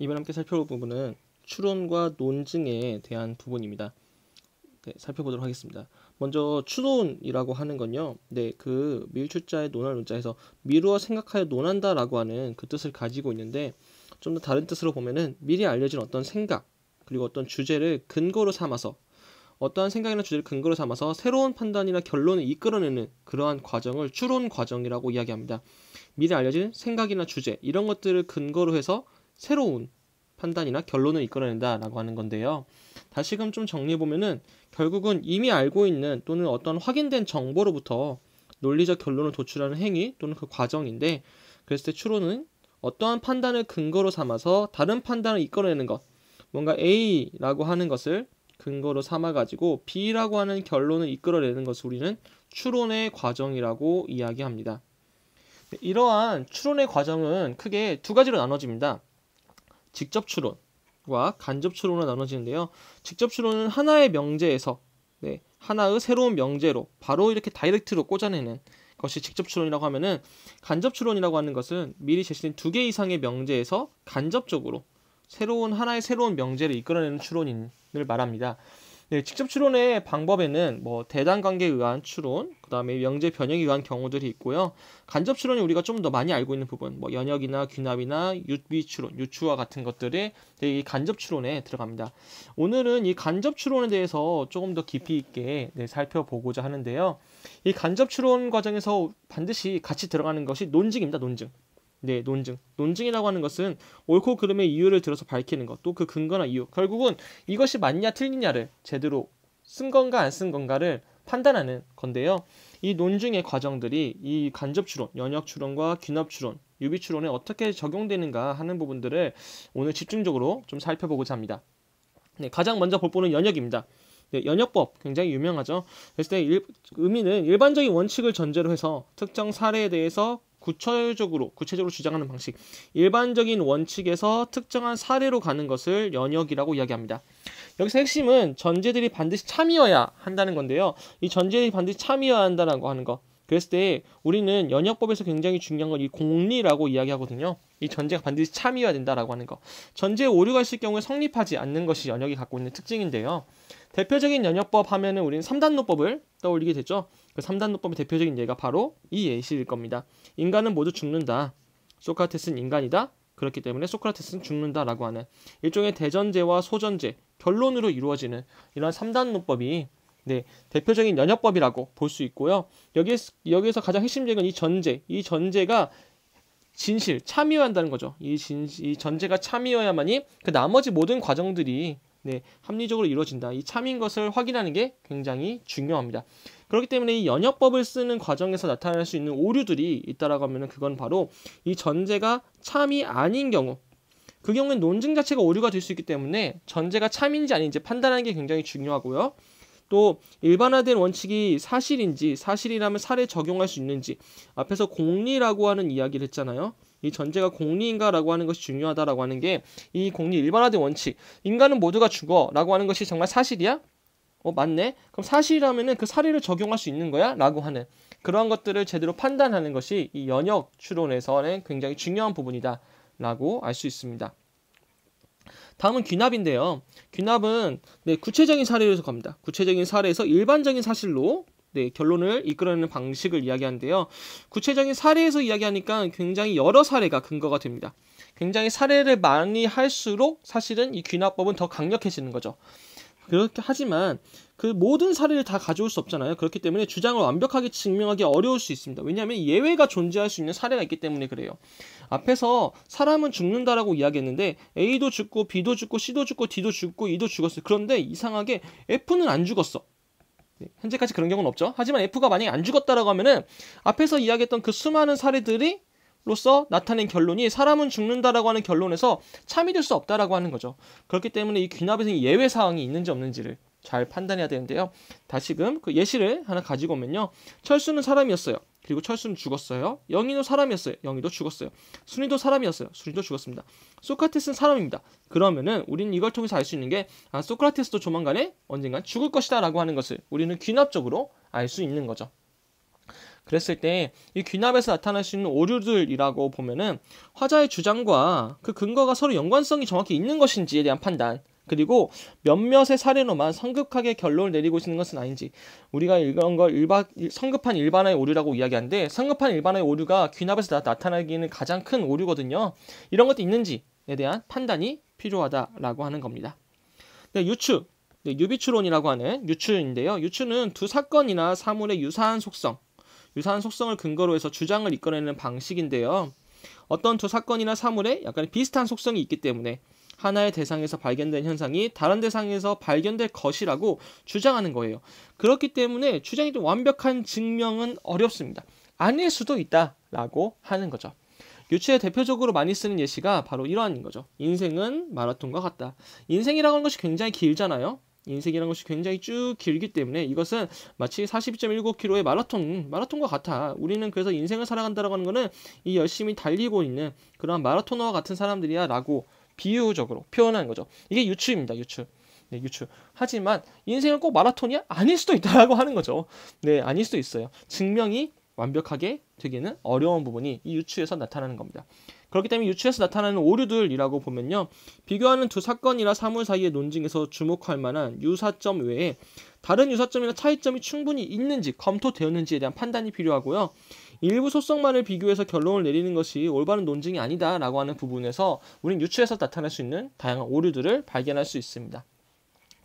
이번 함께 살펴볼 부분은 추론과 논증에 대한 부분입니다. 네, 살펴보도록 하겠습니다. 먼저 추론이라고 하는 건요. 네, 그 밀출자의 논할 논자에서 미루어 생각하여 논한다라고 하는 그 뜻을 가지고 있는데 좀 더 다른 뜻으로 보면은 미리 알려진 어떤 생각 그리고 어떤 주제를 근거로 삼아서 어떠한 생각이나 주제를 근거로 삼아서 새로운 판단이나 결론을 이끌어내는 그러한 과정을 추론 과정이라고 이야기합니다. 미리 알려진 생각이나 주제 이런 것들을 근거로 해서 새로운 판단이나 결론을 이끌어낸다라고 하는 건데요. 다시금 좀 정리해보면은 결국은 이미 알고 있는 또는 어떤 확인된 정보로부터 논리적 결론을 도출하는 행위 또는 그 과정인데 그랬을 때 추론은 어떠한 판단을 근거로 삼아서 다른 판단을 이끌어내는 것 뭔가 A라고 하는 것을 근거로 삼아가지고 B라고 하는 결론을 이끌어내는 것을 우리는 추론의 과정이라고 이야기합니다. 네, 이러한 추론의 과정은 크게 두 가지로 나눠집니다. 직접 추론과 간접 추론으로 나눠지는데요. 직접 추론은 하나의 명제에서 네, 하나의 새로운 명제로 바로 이렇게 다이렉트로 꽂아내는 것이 직접 추론이라고 하면은 간접 추론이라고 하는 것은 미리 제시된 두 개 이상의 명제에서 간접적으로 새로운 하나의 새로운 명제를 이끌어내는 추론인을 말합니다. 네, 직접 추론의 방법에는 뭐 대단 관계에 의한 추론, 그다음에 명제 변형에 의한 경우들이 있고요. 간접 추론이 우리가 좀 더 많이 알고 있는 부분, 뭐 연역이나 귀납이나 유비 추론, 유추와 같은 것들이 이 간접 추론에 들어갑니다. 오늘은 이 간접 추론에 대해서 조금 더 깊이 있게 네, 살펴보고자 하는데요. 이 간접 추론 과정에서 반드시 같이 들어가는 것이 논증입니다. 논증. 네, 논증. 논증이라고 하는 것은 옳고 그름의 이유를 들어서 밝히는 것, 또 그 근거나 이유. 결국은 이것이 맞냐 틀리냐를 제대로 쓴 건가 안 쓴 건가를 판단하는 건데요. 이 논증의 과정들이 이 간접 추론, 연역 추론과 귀납 추론, 유비 추론에 어떻게 적용되는가 하는 부분들을 오늘 집중적으로 좀 살펴보고자 합니다. 네, 가장 먼저 볼 부분은 연역입니다. 네, 연역법 굉장히 유명하죠. 그래서 일, 의미는 일반적인 원칙을 전제로 해서 특정 사례에 대해서 구체적으로 구체적으로 주장하는 방식 일반적인 원칙에서 특정한 사례로 가는 것을 연역이라고 이야기합니다. 여기서 핵심은 전제들이 반드시 참여해야 한다는 건데요. 이 전제들이 반드시 참여해야 한다라고 하는 거. 그랬을 때 우리는 연역법에서 굉장히 중요한 건 이 공리라고 이야기하거든요. 이 전제가 반드시 참이어야 된다라고 하는 거. 전제에 오류가 있을 경우에 성립하지 않는 것이 연역이 갖고 있는 특징인데요. 대표적인 연역법 하면은 우리는 삼단노법을 떠올리게 되죠. 그삼단노법의 대표적인 예가 바로 이 예시일 겁니다. 인간은 모두 죽는다. 소크라테스는 인간이다. 그렇기 때문에 소크라테스는 죽는다라고 하는 일종의 대전제와 소전제, 결론으로 이루어지는 이러한 3단논법이 네, 대표적인 연역법이라고 볼 수 있고요. 여기 여기에서 가장 핵심적인 이 전제, 이 전제가 진실, 참여한다는 거죠. 이, 진, 이 전제가 참이어야만이그 나머지 모든 과정들이 네, 합리적으로 이루어진다. 이 참인 것을 확인하는 게 굉장히 중요합니다. 그렇기 때문에 이 연역법을 쓰는 과정에서 나타날 수 있는 오류들이 있다라고 하면 그건 바로 이 전제가 참이 아닌 경우 그 경우엔 논증 자체가 오류가 될 수 있기 때문에 전제가 참인지 아닌지 판단하는 게 굉장히 중요하고요. 또 일반화된 원칙이 사실인지 사실이라면 사례 적용할 수 있는지 앞에서 공리라고 하는 이야기를 했잖아요. 이 전제가 공리인가라고 하는 것이 중요하다라고 하는 게 이 공리 일반화된 원칙 인간은 모두가 죽어라고 하는 것이 정말 사실이야? 어 맞네. 그럼 사실이라면은 그 사례를 적용할 수 있는 거야라고 하는 그러한 것들을 제대로 판단하는 것이 이 연역 추론에서는 굉장히 중요한 부분이다라고 알 수 있습니다. 다음은 귀납인데요. 귀납은 네, 구체적인 사례에서 갑니다. 구체적인 사례에서 일반적인 사실로 네, 결론을 이끌어내는 방식을 이야기하는데요. 구체적인 사례에서 이야기하니까 굉장히 여러 사례가 근거가 됩니다. 굉장히 사례를 많이 할수록 사실은 이 귀납법은 더 강력해지는 거죠. 그렇게 하지만 그 모든 사례를 다 가져올 수 없잖아요. 그렇기 때문에 주장을 완벽하게 증명하기 어려울 수 있습니다. 왜냐하면 예외가 존재할 수 있는 사례가 있기 때문에 그래요. 앞에서 사람은 죽는다라고 이야기했는데 A도 죽고 B도 죽고 C도 죽고 D도 죽고 E도 죽었어요. 그런데 이상하게 F는 안 죽었어. 네, 현재까지 그런 경우는 없죠. 하지만 F가 만약에 안 죽었다라고 하면은 앞에서 이야기했던 그 수많은 사례들이 로서 나타낸 결론이 사람은 죽는다라고 하는 결론에서 참이 될 수 없다라고 하는 거죠. 그렇기 때문에 이귀납에서 예외 사항이 있는지 없는지를 잘 판단해야 되는데요. 다시금 그 예시를 하나 가지고 오면요. 철수는 사람이었어요. 그리고 철수는 죽었어요. 영희도 사람이었어요. 영희도 죽었어요. 순이도 사람이었어요. 순이도 죽었습니다. 소크라테스는 사람입니다. 그러면은 우리는 이걸 통해서 알 수 있는 게 아, 소크라테스도 조만간에 언젠간 죽을 것이다라고 하는 것을 우리는 귀납적으로 알 수 있는 거죠. 그랬을 때 이 귀납에서 나타날 수 있는 오류들이라고 보면은 화자의 주장과 그 근거가 서로 연관성이 정확히 있는 것인지에 대한 판단 그리고 몇몇의 사례로만 성급하게 결론을 내리고 있는 것은 아닌지 우리가 이런 걸 일반, 성급한 일반의 오류라고 이야기하는데 성급한 일반의 오류가 귀납에서 나, 타나기는 가장 큰 오류거든요. 이런 것도 있는지에 대한 판단이 필요하다라고 하는 겁니다. 네, 유추, 네, 유비추론이라고 하는 유추인데요. 유추는 두 사건이나 사물의 유사한 속성, 유사한 속성을 근거로 해서 주장을 이끌어내는 방식인데요. 어떤 두 사건이나 사물에 약간 비슷한 속성이 있기 때문에 하나의 대상에서 발견된 현상이 다른 대상에서 발견될 것이라고 주장하는 거예요. 그렇기 때문에 주장이 좀 완벽한 증명은 어렵습니다. 아닐 수도 있다라고 하는 거죠. 유추에 대표적으로 많이 쓰는 예시가 바로 이러한 거죠. 인생은 마라톤과 같다. 인생이라고 하는 것이 굉장히 길잖아요. 인생이라는 것이 굉장히 쭉 길기 때문에 이것은 마치 42.19km의 마라톤, 마라톤과 같아. 우리는 그래서 인생을 살아간다라고 하는 것은 이 열심히 달리고 있는 그러한 마라토너와 같은 사람들이야 라고 비유적으로 표현하는 거죠. 이게 유추입니다. 유추. 네, 유추. 하지만 인생은 꼭 마라톤이야? 아닐 수도 있다라고 하는 거죠. 네, 아닐 수도 있어요. 증명이 완벽하게 되기는 어려운 부분이 이 유추에서 나타나는 겁니다. 그렇기 때문에 유추에서 나타나는 오류들이라고 보면요. 비교하는 두 사건이나 사물 사이의 논증에서 주목할 만한 유사점 외에 다른 유사점이나 차이점이 충분히 있는지 검토되었는지에 대한 판단이 필요하고요. 일부 소송만을 비교해서 결론을 내리는 것이 올바른 논증이 아니다라고 하는 부분에서 우린 유추해서 나타날수 있는 다양한 오류들을 발견할 수 있습니다.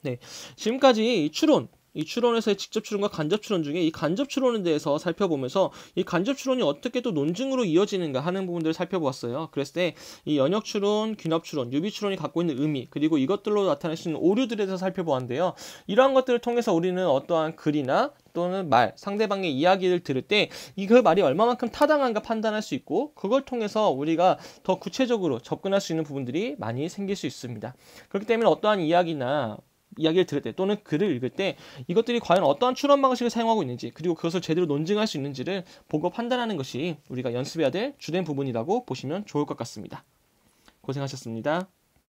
네, 지금까지 추론, 이 추론에서의 직접 추론과 간접 추론 중에 이 간접 추론에 대해서 살펴보면서 이 간접 추론이 어떻게 또 논증으로 이어지는가 하는 부분들을 살펴보았어요. 그랬을 때 이 연역 추론, 귀납 추론, 유비 추론이 갖고 있는 의미 그리고 이것들로 나타날 수 있는 오류들에 대해서 살펴보았는데요. 이러한 것들을 통해서 우리는 어떠한 글이나 또는 말, 상대방의 이야기를 들을 때 이 그 말이 얼마만큼 타당한가 판단할 수 있고 그걸 통해서 우리가 더 구체적으로 접근할 수 있는 부분들이 많이 생길 수 있습니다. 그렇기 때문에 어떠한 이야기나 이야기를 들을 때 또는 글을 읽을 때 이것들이 과연 어떠한 출원 방식을 사용하고 있는지 그리고 그것을 제대로 논증할 수 있는지를 보고 판단하는 것이 우리가 연습해야 될 주된 부분이라고 보시면 좋을 것 같습니다. 고생하셨습니다.